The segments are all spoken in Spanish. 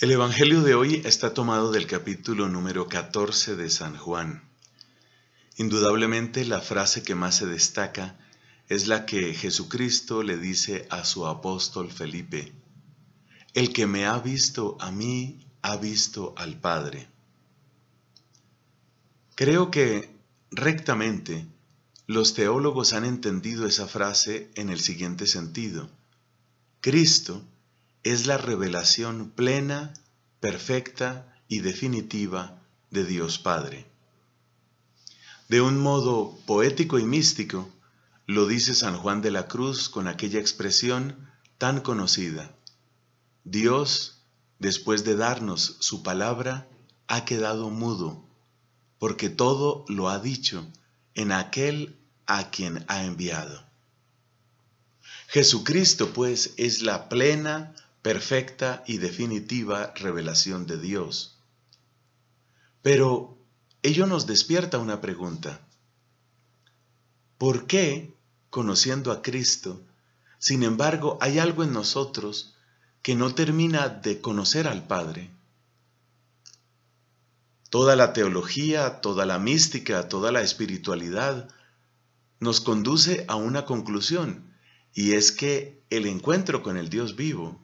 El Evangelio de hoy está tomado del capítulo número 14 de San Juan. Indudablemente la frase que más se destaca es la que Jesucristo le dice a su apóstol Felipe, El que me ha visto a mí, ha visto al Padre. Creo que rectamente los teólogos han entendido esa frase en el siguiente sentido. Cristo, es la revelación plena, perfecta y definitiva de Dios Padre. De un modo poético y místico, lo dice San Juan de la Cruz con aquella expresión tan conocida. Dios, después de darnos su palabra, ha quedado mudo, porque todo lo ha dicho en aquel a quien ha enviado. Jesucristo, pues, es la plena, perfecta y definitiva revelación de Dios. Pero ello nos despierta una pregunta. ¿Por qué, conociendo a Cristo, sin embargo hay algo en nosotros que no termina de conocer al Padre? Toda la teología, toda la mística, toda la espiritualidad nos conduce a una conclusión, y es que el encuentro con el Dios vivo,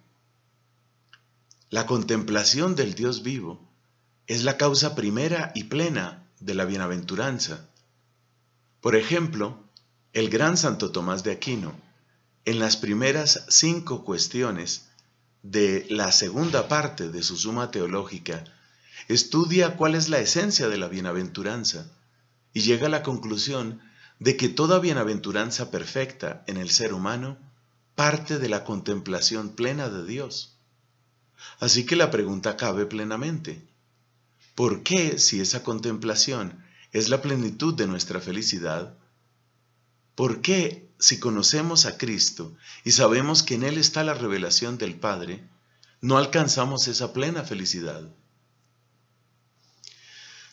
la contemplación del Dios vivo es la causa primera y plena de la bienaventuranza. Por ejemplo, el gran Santo Tomás de Aquino, en las primeras cinco cuestiones de la segunda parte de su suma teológica, estudia cuál es la esencia de la bienaventuranza y llega a la conclusión de que toda bienaventuranza perfecta en el ser humano parte de la contemplación plena de Dios. Así que la pregunta cabe plenamente. ¿Por qué, si esa contemplación es la plenitud de nuestra felicidad, por qué, si conocemos a Cristo y sabemos que en Él está la revelación del Padre, no alcanzamos esa plena felicidad?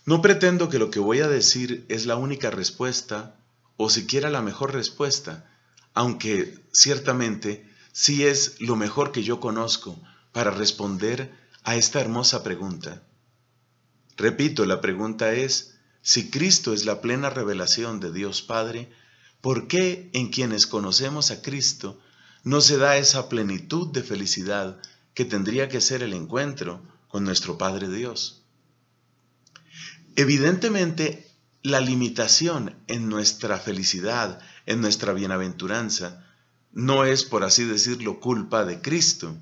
No pretendo que lo que voy a decir es la única respuesta o siquiera la mejor respuesta, aunque ciertamente sí es lo mejor que yo conozco para responder a esta hermosa pregunta. Repito, la pregunta es, si Cristo es la plena revelación de Dios Padre, ¿por qué en quienes conocemos a Cristo no se da esa plenitud de felicidad que tendría que ser el encuentro con nuestro Padre Dios? Evidentemente, la limitación en nuestra felicidad, en nuestra bienaventuranza, no es, por así decirlo, culpa de Cristo,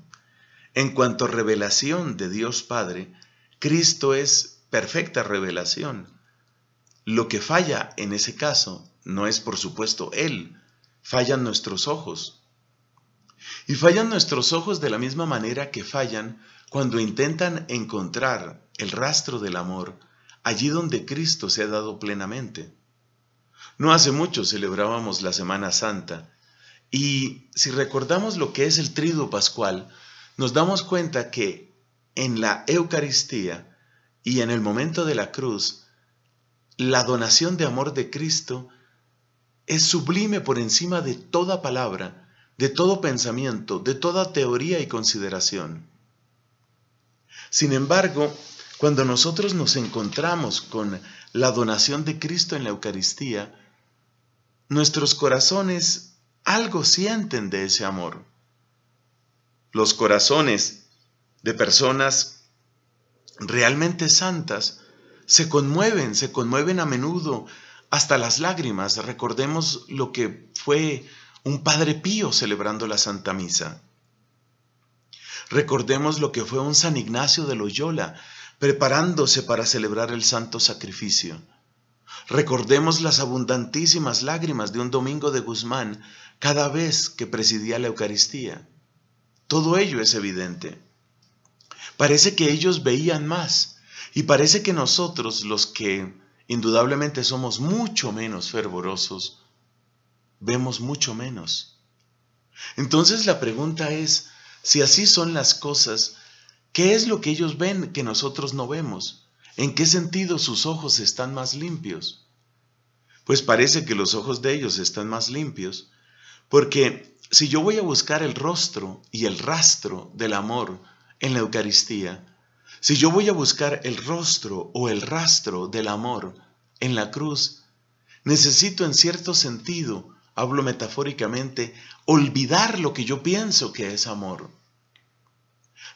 en cuanto a revelación de Dios Padre, Cristo es perfecta revelación. Lo que falla en ese caso no es por supuesto Él, fallan nuestros ojos. Y fallan nuestros ojos de la misma manera que fallan cuando intentan encontrar el rastro del amor allí donde Cristo se ha dado plenamente. No hace mucho celebrábamos la Semana Santa y si recordamos lo que es el trido pascual, nos damos cuenta que en la Eucaristía y en el momento de la cruz, la donación de amor de Cristo es sublime por encima de toda palabra, de todo pensamiento, de toda teoría y consideración. Sin embargo, cuando nosotros nos encontramos con la donación de Cristo en la Eucaristía, nuestros corazones algo sienten de ese amor los corazones de personas realmente santas se conmueven, se conmueven a menudo hasta las lágrimas. Recordemos lo que fue un Padre Pío celebrando la Santa Misa. Recordemos lo que fue un San Ignacio de Loyola preparándose para celebrar el Santo Sacrificio. Recordemos las abundantísimas lágrimas de un Domingo de Guzmán cada vez que presidía la Eucaristía. Todo ello es evidente. Parece que ellos veían más y parece que nosotros, los que indudablemente somos mucho menos fervorosos, vemos mucho menos. Entonces la pregunta es, si así son las cosas, ¿qué es lo que ellos ven que nosotros no vemos? ¿En qué sentido sus ojos están más limpios? Pues parece que los ojos de ellos están más limpios, porque si yo voy a buscar el rostro y el rastro del amor en la Eucaristía, si yo voy a buscar el rostro o el rastro del amor en la cruz, necesito en cierto sentido, hablo metafóricamente, olvidar lo que yo pienso que es amor.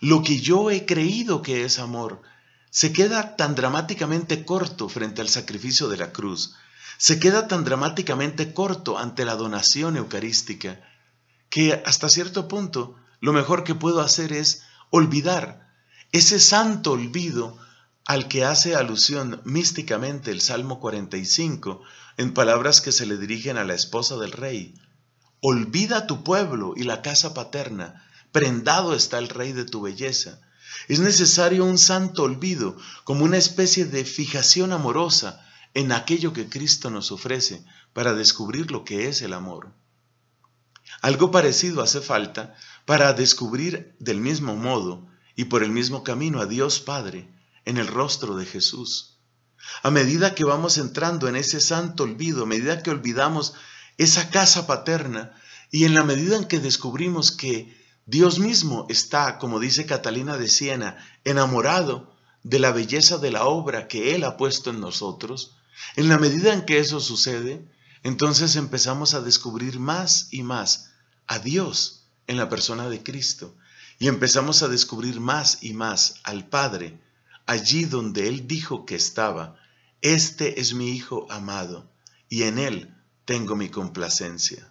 Lo que yo he creído que es amor se queda tan dramáticamente corto frente al sacrificio de la cruz, se queda tan dramáticamente corto ante la donación eucarística, que hasta cierto punto lo mejor que puedo hacer es olvidar ese santo olvido al que hace alusión místicamente el Salmo 45 en palabras que se le dirigen a la esposa del rey. Olvida tu pueblo y la casa paterna, prendado está el rey de tu belleza. Es necesario un santo olvido, como una especie de fijación amorosa en aquello que Cristo nos ofrece para descubrir lo que es el amor. Algo parecido hace falta para descubrir del mismo modo y por el mismo camino a Dios Padre en el rostro de Jesús. A medida que vamos entrando en ese santo olvido, a medida que olvidamos esa casa paterna y en la medida en que descubrimos que Dios mismo está, como dice Catalina de Siena, enamorado de la belleza de la obra que Él ha puesto en nosotros, en la medida en que eso sucede, entonces empezamos a descubrir más y más a Dios en la persona de Cristo y empezamos a descubrir más y más al Padre allí donde Él dijo que estaba. Este es mi Hijo amado y en Él tengo mi complacencia.